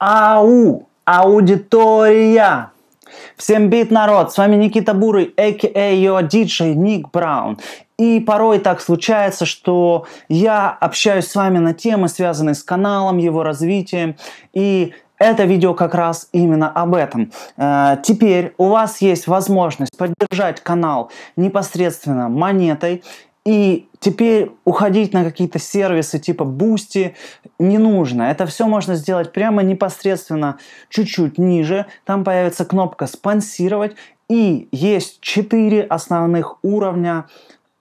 АУ, аудитория. Всем бит, народ, с вами Никита Бурый, а.к.а. Your DJ Ник Браун. И порой так случается, что я общаюсь с вами на темы, связанные с каналом, его развитием, и это видео как раз именно об этом. Э, теперь у вас есть возможность поддержать канал непосредственно монетой и теперь уходить на какие-то сервисы типа Boosty не нужно. Это все можно сделать прямо непосредственно чуть-чуть ниже. Там появится кнопка «Спонсировать». И есть четыре основных уровня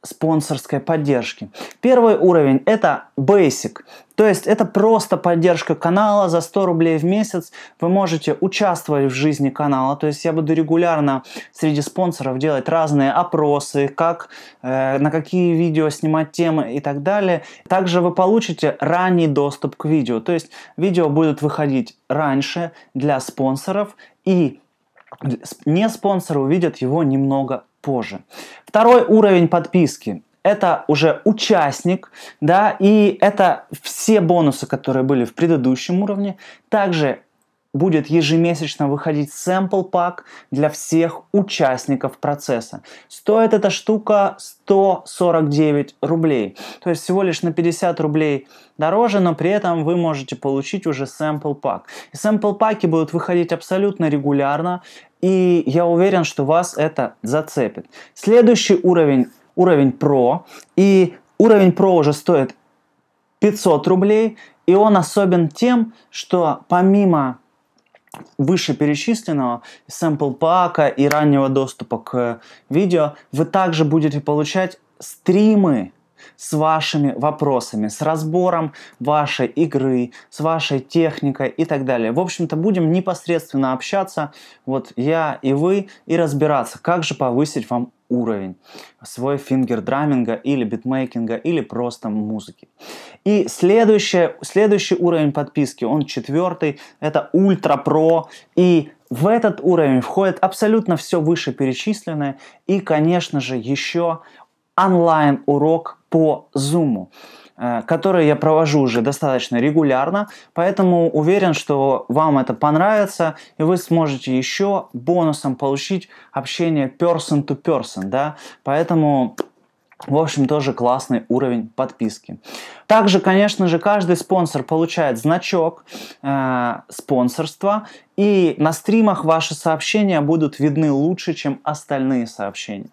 спонсорской поддержки. Первый уровень – это Basic, то есть это просто поддержка канала за 100 рублей в месяц. Вы можете участвовать в жизни канала, то есть я буду регулярно среди спонсоров делать разные опросы, как, э, на какие видео снимать темы и так далее. Также вы получите ранний доступ к видео, то есть видео будут выходить раньше для спонсоров и не спонсоры увидят его немного позже. Второй уровень подписки это уже участник, да, и это все бонусы, которые были в предыдущем уровне. Также будет ежемесячно выходить sample пак для всех участников процесса. Стоит эта штука 149 рублей, то есть всего лишь на 50 рублей дороже, но при этом вы можете получить уже sample пак. И сэмпл паки будут выходить абсолютно регулярно, и я уверен, что вас это зацепит. Следующий уровень, уровень Pro, и уровень Pro уже стоит 500 рублей, и он особен тем, что помимо вышеперечисленного сэмпл пака и раннего доступа к э, видео, вы также будете получать стримы с вашими вопросами, с разбором вашей игры, с вашей техникой и так далее. В общем-то, будем непосредственно общаться, вот я и вы, и разбираться, как же повысить вам уровень свой фингердраминга или битмейкинга или просто музыки. И следующее, следующий уровень подписки, он четвертый, это ультра про и в этот уровень входит абсолютно все вышеперечисленное и, конечно же, еще онлайн-урок по Zoom, э, которые я провожу уже достаточно регулярно, поэтому уверен, что вам это понравится, и вы сможете еще бонусом получить общение person to person, да, поэтому в общем, тоже классный уровень подписки. Также, конечно же, каждый спонсор получает значок э, спонсорства, и на стримах ваши сообщения будут видны лучше, чем остальные сообщения.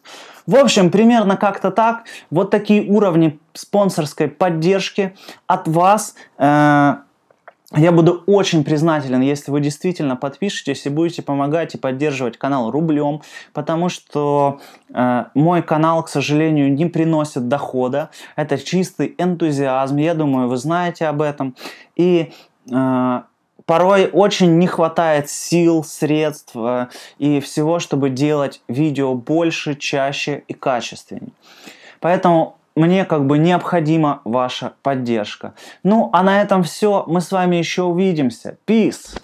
В общем, примерно как-то так. Вот такие уровни спонсорской поддержки от вас. Э, я буду очень признателен, если вы действительно подпишетесь и будете помогать и поддерживать канал рублем, потому что э, мой канал, к сожалению, не приносит дохода. Это чистый энтузиазм, я думаю, вы знаете об этом. И э, порой очень не хватает сил, средств э, и всего, чтобы делать видео больше, чаще и качественнее. Поэтому мне как бы необходима ваша поддержка. Ну а на этом все. Мы с вами еще увидимся. Peace!